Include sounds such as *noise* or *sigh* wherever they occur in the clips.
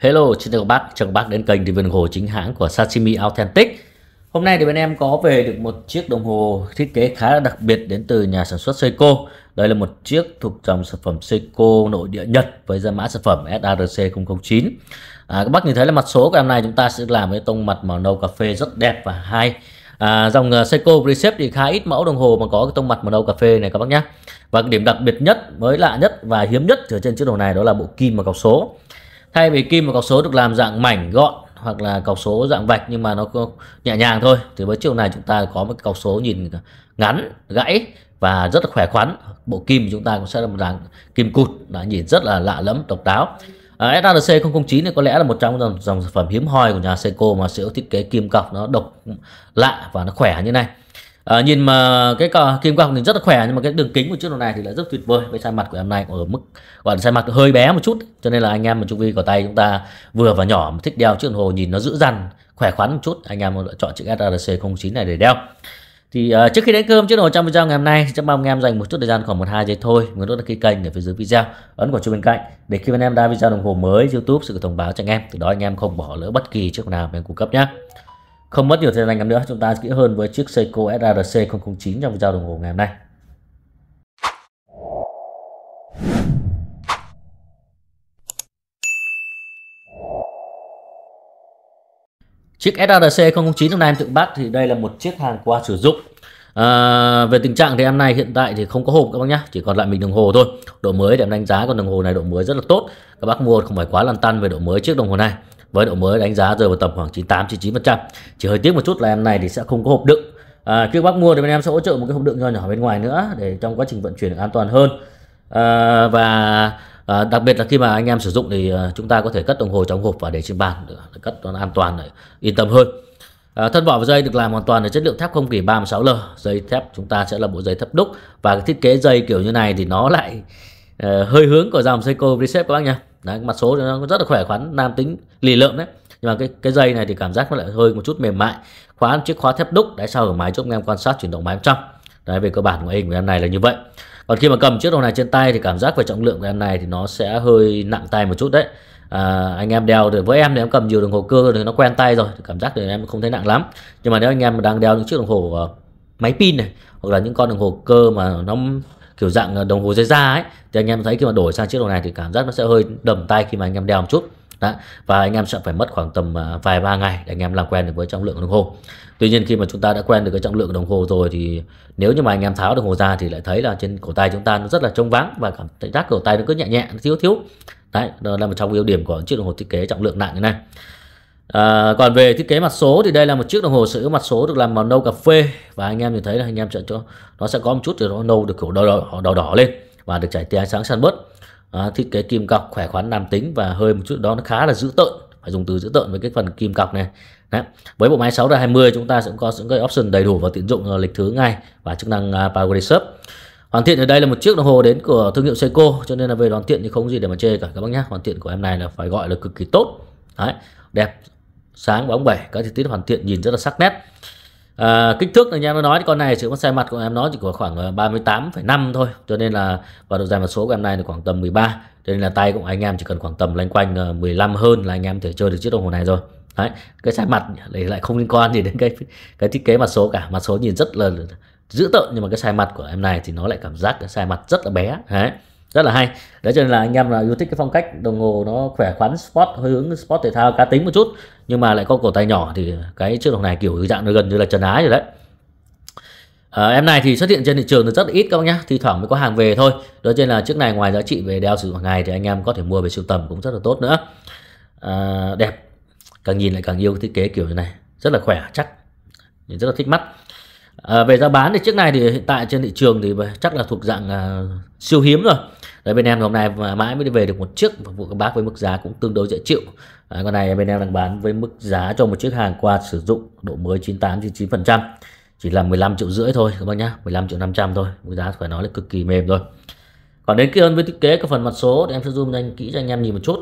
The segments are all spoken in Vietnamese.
Hello, xin chào các bác, chào các bác đến kênh thì vườn hồ chính hãng của Sashimi Authentic. Hôm nay thì bên em có về được một chiếc đồng hồ thiết kế khá là đặc biệt đến từ nhà sản xuất Seiko. Đây là một chiếc thuộc dòng sản phẩm Seiko nội địa Nhật với ra mã sản phẩm SRC009. À, các bác nhìn thấy là mặt số của em này chúng ta sẽ làm với tông mặt màu nâu cà phê rất đẹp và hay. À, dòng à, Seiko Precept thì khá ít mẫu đồng hồ mà có cái tông mặt màu nâu cà phê này các bác nhé. Và cái điểm đặc biệt nhất, mới lạ nhất và hiếm nhất ở trên chiếc đồ này đó là bộ kim và cọc số thay vì kim và cọc số được làm dạng mảnh gọn hoặc là cọc số dạng vạch nhưng mà nó nhẹ nhàng thôi thì với chiều này chúng ta có một cọc số nhìn ngắn gãy và rất là khỏe khoắn bộ kim chúng ta cũng sẽ là một dạng kim cụt đã nhìn rất là lạ lẫm độc đáo à, SRC 009 này có lẽ là một trong dòng, dòng sản phẩm hiếm hoi của nhà Seiko mà sự thiết kế kim cọc nó độc lạ và nó khỏe như này à, nhìn mà cái cờ kim quang thì rất là khỏe nhưng mà cái đường kính của chiếc đồ này thì là rất tuyệt vời với size mặt của em này ở mức gọi là sai mặt hơi bé một chút cho nên là anh em mà chu vi của tay chúng ta vừa và nhỏ mà thích đeo chiếc đồng hồ nhìn nó giữ dằn khỏe khoắn một chút anh em lựa chọn chiếc SRC 09 này để đeo thì uh, trước khi đến cơm chế độ trong video ngày hôm nay chắc mong anh em dành một chút thời gian khoảng một hai giây thôi nhớ nút đăng ký kênh ở phía dưới video ấn quả chuông bên cạnh để khi anh em ra video đồng hồ mới youtube sẽ được thông báo cho anh em từ đó anh em không bỏ lỡ bất kỳ chiếc nào mình cung cấp nhé không mất nhiều thời gian lắm nữa, chúng ta kỹ hơn với chiếc Seiko SRC 009 trong video đồng hồ ngày hôm nay. Chiếc SRC 009 hôm nay em tự bắt thì đây là một chiếc hàng qua sử dụng à, Về tình trạng thì em này hiện tại thì không có hộp các bác nhá, Chỉ còn lại mình đồng hồ thôi Độ mới để em đánh giá con đồng hồ này độ mới rất là tốt Các bác mua không phải quá lăn tăn về độ mới chiếc đồng hồ này với độ mới đánh giá rơi vào tầm khoảng 98 99%. Chỉ hơi tiếc một chút là em này thì sẽ không có hộp đựng. À, khi bác mua thì bên em sẽ hỗ trợ một cái hộp đựng nhỏ nhỏ bên ngoài nữa để trong quá trình vận chuyển được an toàn hơn. À, và à, đặc biệt là khi mà anh em sử dụng thì à, chúng ta có thể cất đồng hồ trong hộp và để trên bàn để cất nó an toàn để yên tâm hơn. À, thân vỏ và dây được làm hoàn toàn ở chất liệu thép không gỉ 36L. Dây thép chúng ta sẽ là bộ dây thép đúc và cái thiết kế dây kiểu như này thì nó lại Ờ, hơi hướng của dòng Seiko Recep các bác nha đấy, mặt số nó rất là khỏe khoắn nam tính lì lợm đấy nhưng mà cái cái dây này thì cảm giác nó lại hơi một chút mềm mại khóa chiếc khóa thép đúc đáy sau ở máy giúp anh em quan sát chuyển động máy bên trong đấy về cơ bản của hình của em này là như vậy còn khi mà cầm chiếc đồ này trên tay thì cảm giác về trọng lượng của em này thì nó sẽ hơi nặng tay một chút đấy à, anh em đeo được với em thì em cầm nhiều đồng hồ cơ thì nó quen tay rồi thì cảm giác thì em không thấy nặng lắm nhưng mà nếu anh em đang đeo những chiếc đồng hồ ờ, máy pin này hoặc là những con đồng hồ cơ mà nó kiểu dạng ờ, đồng hồ dây da ấy thì anh em thấy khi mà đổi sang chiếc đồng này thì cảm giác nó sẽ hơi đầm tay khi mà anh em đeo một chút đó. và anh em sẽ phải mất khoảng tầm ờ, vài ba ngày để anh em làm quen được với trọng lượng đồng hồ tuy nhiên khi mà chúng ta đã quen được cái trọng lượng đồng hồ rồi thì nếu như mà anh em tháo đồng hồ ra thì lại thấy là trên cổ tay chúng ta nó rất là trống vắng và cảm thấy giác cổ tay nó cứ nhẹ nhẹ nó thiếu thiếu đấy đó là một trong ưu điểm của chiếc đồng hồ thiết kế trọng lượng nặng như này À, còn về thiết kế mặt số thì đây là một chiếc đồng hồ sở hữu mặt số được làm màu nâu cà phê và anh em nhìn thấy là anh em sẽ cho nó sẽ có một chút thì nó nâu được kiểu đỏ đỏ, đỏ, đỏ lên và được trải tia ánh sáng săn bớt à, thiết kế kim cọc khỏe khoắn nam tính và hơi một chút đó nó khá là dữ tợn phải dùng từ dữ tợn với cái phần kim cọc này Đấy. với bộ máy 6 ra 20 chúng ta sẽ có những cái option đầy đủ và tiện dụng ờ, lịch thứ ngay và chức năng Power reserve hoàn thiện ở đây là một chiếc đồng hồ đến của thương hiệu Seiko cho nên là về hoàn thiện thì không gì để mà chê cả các bác nhé hoàn thiện của em này là phải gọi là cực kỳ tốt Đấy, đẹp sáng bóng bẩy các chi tiết hoàn thiện nhìn rất là sắc nét à, kích thước này em nói con này sự sai mặt của em nó chỉ có khoảng 38,5 ờ, thôi cho nên là và độ dài mặt số của em này là khoảng tầm 13 cho nên là tay cũng anh em chỉ cần khoảng tầm lanh quanh 15 ờ, hơn là anh em thể chơi được chiếc đồng hồ này rồi Đấy, cái sai mặt lại không liên quan gì đến cái cái thiết kế mặt số cả mặt số nhìn rất là dữ tợn nhưng mà cái sai mặt của em này thì nó lại cảm giác cái sai mặt rất là bé đấy rất là hay đấy cho nên là anh em là yêu thích cái phong cách đồng hồ nó khỏe khoắn sport hơi hướng sport thể thao cá tính một chút nhưng mà lại có cổ tay nhỏ thì cái chiếc đồng này kiểu dạng nó gần như là trần ái rồi đấy À, em này thì xuất hiện trên thị trường thì rất ít các bác nhá, thi thoảng mới có hàng về thôi. Đó trên là chiếc này ngoài giá trị về đeo sử dụng ngày thì anh em có thể mua về sưu tầm cũng rất là tốt nữa. À, đẹp, càng nhìn lại càng yêu thiết kế kiểu như này, rất là khỏe, chắc, nhìn rất là thích mắt. À, về giá bán thì chiếc này thì hiện tại trên thị trường thì chắc là thuộc dạng à, siêu hiếm rồi đấy bên em hôm nay mà mãi mới về được một chiếc phục vụ các bác với mức giá cũng tương đối dễ chịu đấy, con này bên em đang bán với mức giá cho một chiếc hàng qua sử dụng độ mới 98 99 phần trăm chỉ là 15 triệu rưỡi thôi các bác nhá 15 triệu 500 thôi mức giá phải nói là cực kỳ mềm rồi còn đến kia hơn với thiết kế của phần mặt số thì em sẽ zoom nhanh kỹ cho anh em nhìn một chút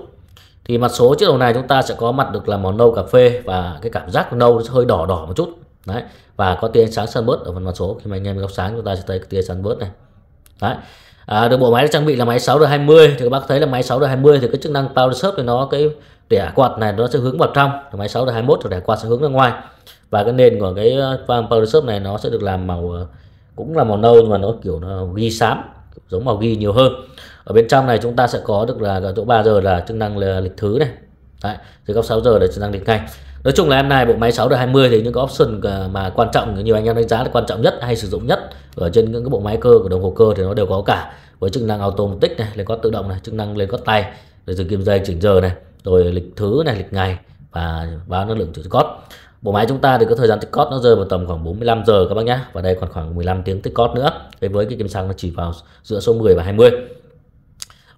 thì mặt số chiếc đầu này chúng ta sẽ có mặt được là màu nâu cà phê và cái cảm giác nâu hơi đỏ đỏ một chút đấy và có tia ánh sáng sunburst ở phần mặt số khi mà anh em gặp sáng chúng ta sẽ thấy tia sunburst này đấy à, được bộ máy trang bị là máy 6R20 thì các bác thấy là máy 6R20 thì cái chức năng power serve thì nó cái đẻ quạt này nó sẽ hướng vào trong thì máy 6R21 thì đẻ quạt sẽ hướng ra ngoài và cái nền của cái van ờ, power serve này nó sẽ được làm màu ờ, cũng là màu nâu nhưng mà nó kiểu nó ghi xám giống màu ghi nhiều hơn ở bên trong này chúng ta sẽ có được là chỗ 3 giờ là chức năng là lịch thứ này Đấy, từ cấp 6 giờ là chức năng lịch ngày nói chung là em này bộ máy 6D20 thì những cái option à, mà quan trọng nhiều anh em đánh giá là quan trọng nhất hay sử dụng nhất ở trên những cái bộ máy cơ của đồng hồ cơ thì nó đều có cả với chức năng automatic này lên có tự động này chức năng lên có tay rồi dừng kim dây chỉnh giờ này rồi lịch thứ này lịch ngày và báo năng lượng chữ cốt bộ máy chúng ta thì có thời gian tích cốt nó rơi vào tầm khoảng 45 giờ các bác nhá và đây còn khoảng 15 tiếng tích cốt nữa Thế với cái kim xăng nó chỉ vào giữa số 10 và 20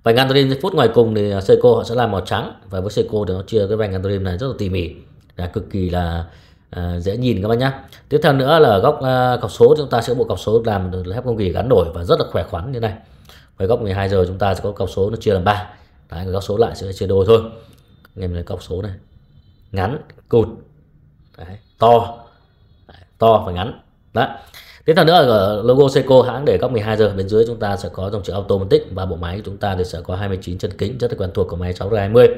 vành Android phút ngoài cùng thì à, Seiko họ sẽ làm màu trắng và với Seiko thì nó chia cái vành Android này rất là tỉ mỉ là cực kỳ là à, dễ nhìn các bác nhé tiếp theo nữa là góc à, cọc số chúng ta sẽ bộ cọc số làm thép công kỳ gắn đổi và rất là khỏe khoắn như này với góc 12 giờ chúng ta sẽ có cọc số nó chia làm ba đấy góc số lại sẽ chia đôi thôi em lấy cọc số này ngắn cụt đấy, to đấy, to và ngắn đấy tiếp theo nữa là logo Seiko hãng để góc 12 giờ bên dưới chúng ta sẽ có dòng chữ automatic và bộ máy chúng ta thì sẽ có 29 chân kính rất là quen thuộc của máy 620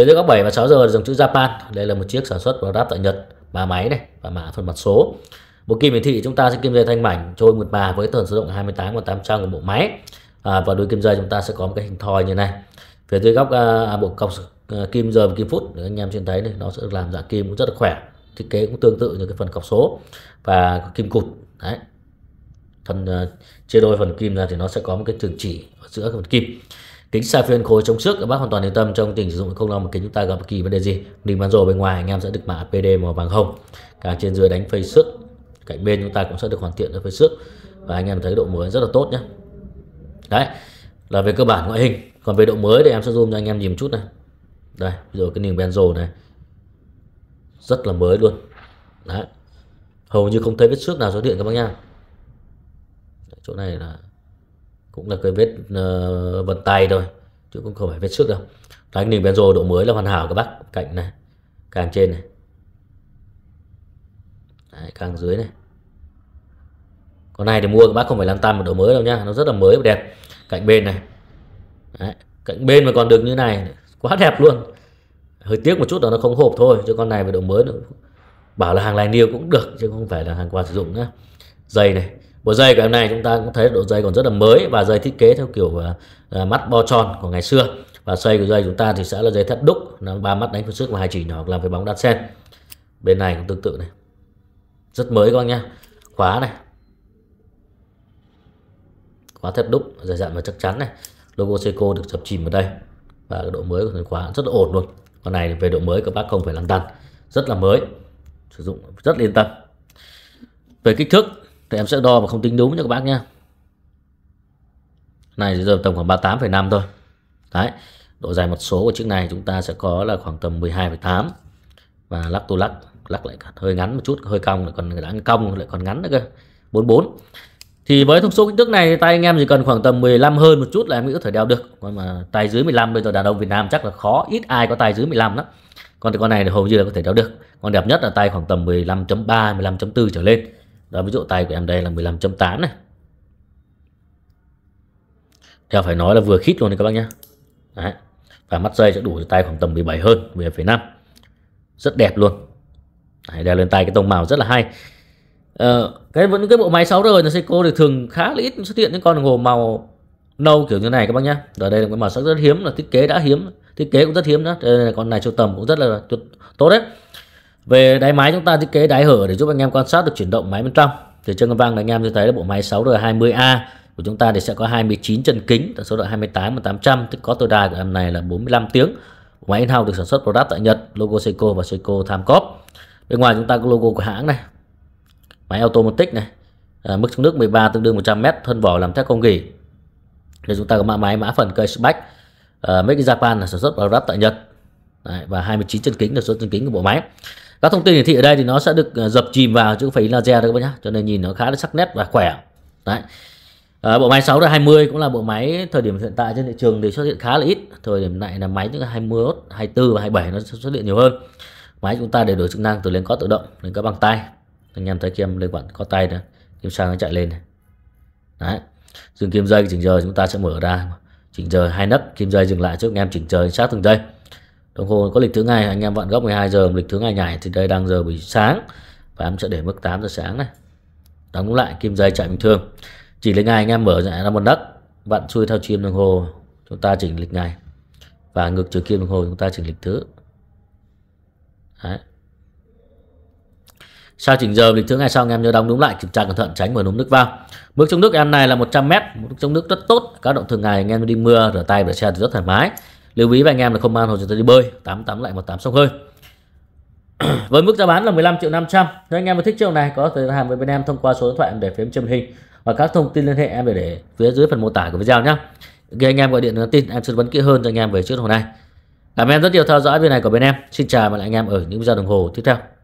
về dưới góc 7 và 6 giờ dòng chữ Japan đây là một chiếc sản xuất và đáp tại Nhật ba máy này và mã phần mặt số bộ kim hiển thị chúng ta sẽ kim dây thanh mảnh trôi một bà với tần số động 28 và 800 của bộ máy à, và đuôi kim dây chúng ta sẽ có một cái hình thoi như này phía dưới góc à, à bộ cọc à, kim giờ và kim phút để anh em trên thấy này nó sẽ làm dạng kim cũng rất là khỏe thiết kế cũng tương tự như cái phần cọc số và kim cụt đấy phần uh, chia đôi phần kim ra thì nó sẽ có một cái thường chỉ ở giữa phần kim kính sapphire khối chống xước các bác hoàn toàn yên tâm trong tình sử dụng không lo một kính chúng ta gặp bất kỳ vấn đề gì mình bán rổ bên ngoài anh em sẽ được mã pd màu vàng hồng Cả trên dưới đánh phây xước cạnh bên chúng ta cũng sẽ được hoàn thiện được phây xước và anh em thấy độ mới rất là tốt nhé đấy là về cơ bản ngoại hình còn về độ mới thì em sẽ zoom cho anh em nhìn một chút này đây bây giờ cái niềng benzo này rất là mới luôn đấy hầu như không thấy vết xước nào xuất hiện các bác nha chỗ này là cũng là cái vết uh, vân tay thôi chứ cũng không phải vết sức đâu Đấy, ninh benzo độ mới là hoàn hảo các bác cạnh này càng trên này Đấy, càng dưới này con này thì mua các bác không phải lăn tăn một độ mới đâu nhá, nó rất là mới và đẹp cạnh bên này Đấy, cạnh bên mà còn được như này quá đẹp luôn hơi tiếc một chút là nó không hộp thôi chứ con này về độ mới nữa. bảo là hàng lại niêu cũng được chứ không phải là hàng qua sử dụng nữa dây này bộ dây của em này chúng ta cũng thấy độ dây còn rất là mới và dây thiết kế theo kiểu à, à, mắt bo tròn của ngày xưa và dây của dây chúng ta thì sẽ là dây thép đúc là ba mắt đánh phương sức và hai chỉ nhỏ làm với bóng đan sen bên này cũng tương tự này rất mới các anh nhá khóa này khóa thép đúc dày dặn và chắc chắn này logo SECO được dập chìm ở đây và độ mới của khóa rất là ổn luôn con này về độ mới các bác không phải lăn tăn rất là mới sử dụng rất yên tâm về kích thước thì em sẽ đo mà không tính đúng nha các bác nhé này giờ tầm khoảng 38,5 thôi đấy độ dài mặt số của chiếc này chúng ta sẽ có là khoảng tầm 12,8 và lắc tô lắc lắc lại hơi ngắn một chút hơi cong lại còn đã cong lại còn ngắn nữa cơ 44 thì với thông số kích thước này tay anh em chỉ cần khoảng tầm 15 hơn một chút là em có thể đeo được còn mà tay dưới 15 bây giờ đàn ông Việt Nam chắc là khó ít ai có tay dưới 15 lắm còn thì con này thì hầu như là có thể đeo được con đẹp nhất là tay khoảng tầm 15.3 15.4 trở lên đó ví dụ tay của em đây là 15.8 này. Theo phải nói là vừa khít luôn này các bác nhé. Đấy. Và mắt dây sẽ đủ cho tay khoảng tầm 17 hơn, 17,5. Rất đẹp luôn. Đấy, đeo lên tay cái tông màu rất là hay. Ờ, cái vẫn cái bộ máy 6R là Seiko thì thường khá là ít xuất hiện những con đồng hồ màu nâu kiểu như này các bác nhá. Rồi đây là cái màu sắc rất hiếm là thiết kế đã hiếm, thiết kế cũng rất hiếm đó. Đây là con này sưu tầm cũng rất là tốt đấy. Về đáy máy chúng ta thiết kế đáy hở để giúp anh em quan sát được chuyển động máy bên trong. Thì trên con vang anh em sẽ thấy là bộ máy 6R20A của chúng ta thì sẽ có 29 chân kính, tần số độ 28 800, tức có tối đa của em này là 45 tiếng. Bộ máy in-house được sản xuất product tại Nhật, logo Seiko và Seiko Timecop. Bên ngoài chúng ta có logo của hãng này. Máy automatic này. À, mức chống nước 13 tương đương 100m, thân vỏ làm thép không gỉ. Rồi chúng ta có mã máy, mã phần case back. À, Make in Japan là sản xuất product tại Nhật. Đấy, và 29 chân kính là số chân kính của bộ máy các thông tin hiển thị ở đây thì nó sẽ được ờ, dập chìm vào chứ không phải laser đâu các bác nhá cho nên nhìn nó khá là sắc nét và khỏe đấy à, bộ máy 20 cũng là bộ máy thời điểm hiện tại trên thị trường thì xuất hiện khá là ít thời điểm này là máy những 21 24 và 27 nó xuất hiện nhiều hơn máy chúng ta để đổi chức năng từ lên có tự động lên có bằng tay anh em thấy kim lên quặn có tay nữa kim sang nó chạy lên này. đấy dừng kim dây chỉnh giờ chúng ta sẽ mở ra chỉnh giờ hai nấc kim dây dừng lại cho anh em chỉnh giờ sát từng dây đồng hồ có lịch thứ ngày anh em vặn góc 12 giờ lịch thứ ngày nhảy thì đây đang giờ buổi sáng và em sẽ để mức 8 giờ sáng này đóng lại kim dây chạy bình thường chỉ lịch ngày anh em mở lại là một đất bạn xuôi theo kim đồng hồ chúng ta chỉnh lịch ngày và ngược chiều kim đồng hồ chúng ta chỉnh lịch thứ Đấy. Sao chỉnh giờ lịch thứ ngày sau anh em nhớ đóng đúng lại kiểm tra cẩn thận tránh mở núm nước vào. Mức chống nước em này là 100 m, mức chống nước rất tốt. Các động thường ngày anh em đi mưa rửa tay rửa xe thì rất thoải mái lưu ý với anh em là không ăn hồ chúng ta đi bơi tám tám lại một tám sốc hơi *clears throat* với mức giá bán là 15 triệu 500 nếu anh em mà thích chiếc này có thể hàng với bên em thông qua số điện thoại để phím trên hình và các thông tin liên hệ em để để phía dưới phần mô tả của video nhé khi anh em gọi điện nhắn tin em sẽ vấn kỹ hơn cho anh em về chiếc đồng hồ này cảm ơn rất nhiều theo dõi video này của bên em xin chào và lại anh em ở những video đồng hồ tiếp theo